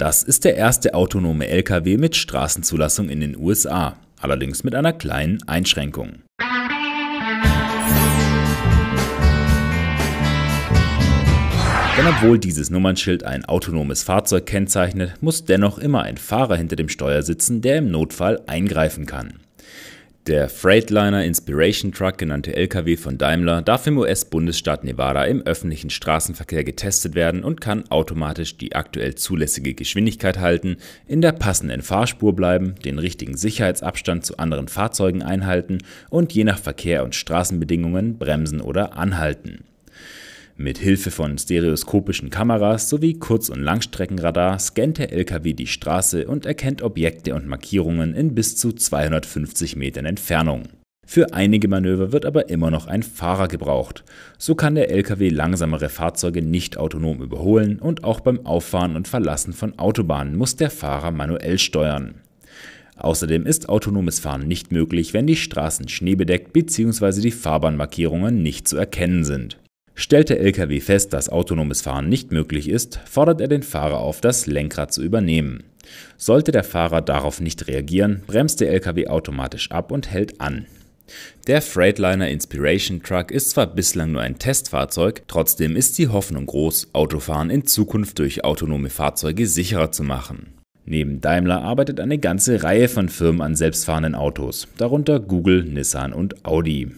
Das ist der erste autonome Lkw mit Straßenzulassung in den USA, allerdings mit einer kleinen Einschränkung. Denn obwohl dieses Nummernschild ein autonomes Fahrzeug kennzeichnet, muss dennoch immer ein Fahrer hinter dem Steuer sitzen, der im Notfall eingreifen kann. Der Freightliner Inspiration Truck genannte LKW von Daimler darf im US-Bundesstaat Nevada im öffentlichen Straßenverkehr getestet werden und kann automatisch die aktuell zulässige Geschwindigkeit halten, in der passenden Fahrspur bleiben, den richtigen Sicherheitsabstand zu anderen Fahrzeugen einhalten und je nach Verkehr und Straßenbedingungen bremsen oder anhalten. Mit Hilfe von stereoskopischen Kameras sowie Kurz- und Langstreckenradar scannt der LKW die Straße und erkennt Objekte und Markierungen in bis zu 250 Metern Entfernung. Für einige Manöver wird aber immer noch ein Fahrer gebraucht. So kann der LKW langsamere Fahrzeuge nicht autonom überholen und auch beim Auffahren und Verlassen von Autobahnen muss der Fahrer manuell steuern. Außerdem ist autonomes Fahren nicht möglich, wenn die Straßen schneebedeckt bzw. die Fahrbahnmarkierungen nicht zu erkennen sind. Stellt der LKW fest, dass autonomes Fahren nicht möglich ist, fordert er den Fahrer auf, das Lenkrad zu übernehmen. Sollte der Fahrer darauf nicht reagieren, bremst der LKW automatisch ab und hält an. Der Freightliner Inspiration Truck ist zwar bislang nur ein Testfahrzeug, trotzdem ist die Hoffnung groß, Autofahren in Zukunft durch autonome Fahrzeuge sicherer zu machen. Neben Daimler arbeitet eine ganze Reihe von Firmen an selbstfahrenden Autos, darunter Google, Nissan und Audi.